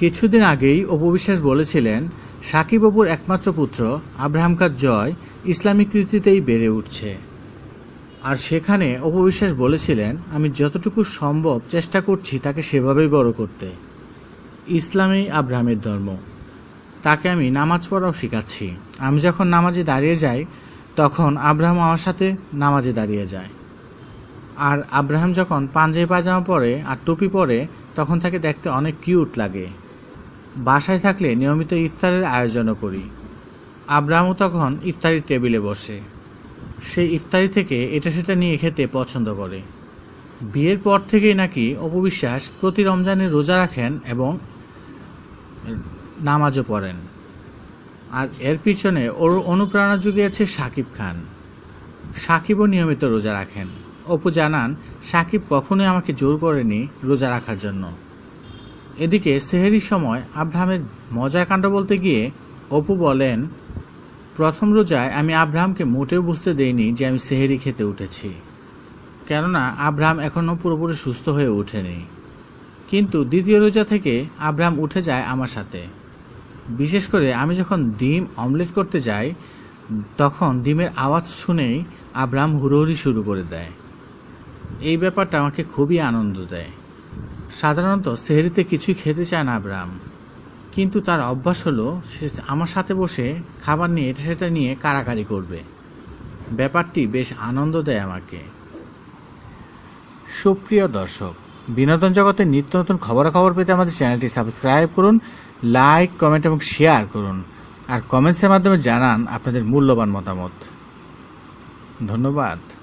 কিছুদিন আগেই অপবিশ্বাস বলেছিলেন সাকিবাবুর একমাত্র পুত্র আব্রাহাম কাজ জয় ইসলামিক রীতিতেই বেড়ে উঠছে আর সেখানে অপবিশ্বাস বলেছিলেন আমি যতটুকু সম্ভব চেষ্টা করছি তাকে সেভাবেই বড় করতে ইসলামী আব্রাহামের ধর্ম তাকে আমি নামাজ পড়াও শেখাচ্ছি আমি যখন নামাজে দাঁড়িয়ে যাই তখন আব্রাহাম আমার সাথে নামাজে দাঁড়িয়ে যায় আর আব্রাহাম যখন পাঞ্জাবি পাজামা পরে আর টুপি পরে তখন তাকে দেখতে অনেক কিউট লাগে বাসায় থাকলে নিয়মিত ইফতারের আয়োজনও করি আব্রাহামও তখন ইফতারির টেবিলে বসে সে ইফতারি থেকে এটা সেটা নিয়ে খেতে পছন্দ করে বিয়ের পর থেকেই নাকি অপবিশ্বাস প্রতি রমজানে রোজা রাখেন এবং নামাজও পড়েন আর এর পিছনে ওর অনুপ্রেরণা জুগিয়েছে সাকিব খান সাকিবও নিয়মিত রোজা রাখেন অপু জানান সাকিব কখনোই আমাকে জোর করেনি রোজা রাখার জন্য এদিকে সেহেরির সময় আব্রাহামের মজার কাণ্ড বলতে গিয়ে অপু বলেন প্রথম রোজায় আমি আব্রাহামকে মোটেও বুঝতে দেইনি যে আমি সেহেরি খেতে উঠেছি কেননা আব্রাহাম এখনও পুরোপুরি সুস্থ হয়ে ওঠেনি কিন্তু দ্বিতীয় রোজা থেকে আব্রাহাম উঠে যায় আমার সাথে বিশেষ করে আমি যখন ডিম অমলেট করতে যাই তখন ডিমের আওয়াজ শুনেই আব্রাহাম হুড়োহুড়ি শুরু করে দেয় এই ব্যাপারটা আমাকে খুবই আনন্দ দেয় সাধারণত সেহরিতে কিছুই খেতে চায় না আব্রাম কিন্তু তার অভ্যাস হলো সে আমার সাথে বসে খাবার নিয়ে এটা সেটা নিয়ে কারাকারি করবে ব্যাপারটি বেশ আনন্দ দেয় আমাকে সুপ্রিয় দর্শক বিনোদন জগতের নিত্য নতুন খবরাখবর পেতে আমাদের চ্যানেলটি সাবস্ক্রাইব করুন লাইক কমেন্ট এবং শেয়ার করুন আর কমেন্টসের মাধ্যমে জানান আপনাদের মূল্যবান মতামত ধন্যবাদ